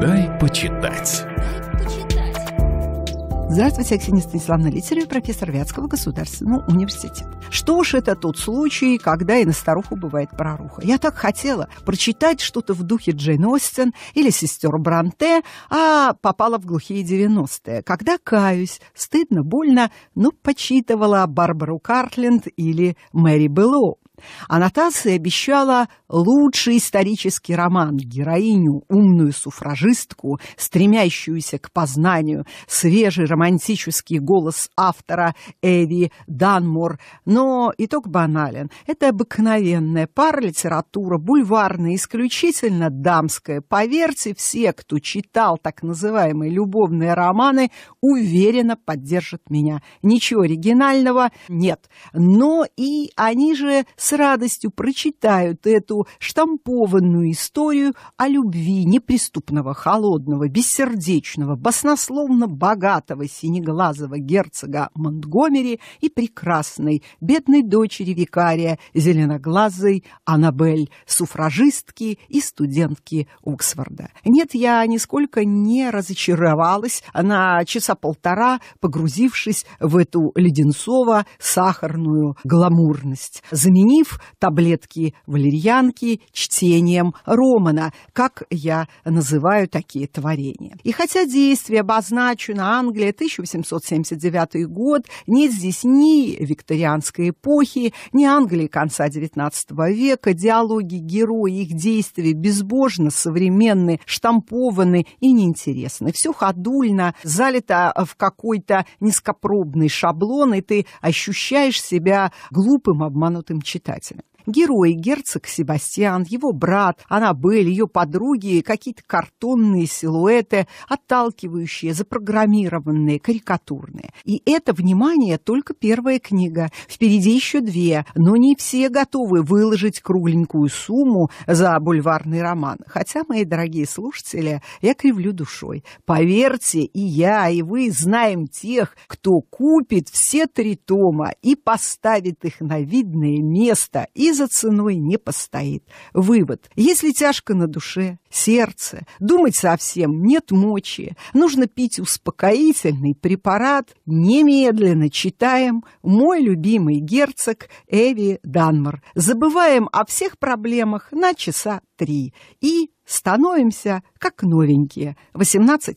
Дай почитать. Здравствуйте, Аксинья Станиславна Литерева, профессор Вятского государственного университета. Что ж, это тот случай, когда и на старуху бывает проруха. Я так хотела прочитать что-то в духе Джейн Остин или сестер Бранте, а попала в глухие 90-е, когда, каюсь, стыдно, больно, но ну, почитывала Барбару Картленд или Мэри Беллоу. Аннотация обещала лучший исторический роман, героиню, умную суфражистку, стремящуюся к познанию, свежий романтический голос автора Эви Данмор. Но итог банален. Это обыкновенная пара литература, бульварная, исключительно дамская. Поверьте, все, кто читал так называемые любовные романы, уверенно поддержат меня. Ничего оригинального нет. Но и они же с радостью прочитают эту штампованную историю о любви неприступного, холодного, бессердечного, баснословно богатого синеглазого герцога Монтгомери и прекрасной бедной дочери викария зеленоглазой Аннабель, суфражистки и студентки Оксфорда. Нет, я нисколько не разочаровалась на часа полтора, погрузившись в эту леденцово-сахарную гламурность. замени заменив таблетки валерьянки чтением романа, как я называю такие творения. И хотя действие обозначено Англия, 1879 год, нет здесь ни викторианской эпохи, ни Англии конца XIX века, диалоги герои, их действия безбожно современны, штампованы и неинтересны. Все ходульно, залито в какой-то низкопробный шаблон, и ты ощущаешь себя глупым, обманутым читателем читателя. Герои герцог Себастьян, его брат, Аннабель, ее подруги, какие-то картонные силуэты, отталкивающие, запрограммированные, карикатурные. И это, внимание, только первая книга. Впереди еще две, но не все готовы выложить кругленькую сумму за бульварный роман. Хотя, мои дорогие слушатели, я кривлю душой. Поверьте, и я, и вы знаем тех, кто купит все три тома и поставит их на видное место и за ценой не постоит. Вывод. Если тяжко на душе, сердце, думать совсем нет мочи, нужно пить успокоительный препарат, немедленно читаем «Мой любимый герцог Эви Данмар». Забываем о всех проблемах на часа три и становимся как новенькие, 18+.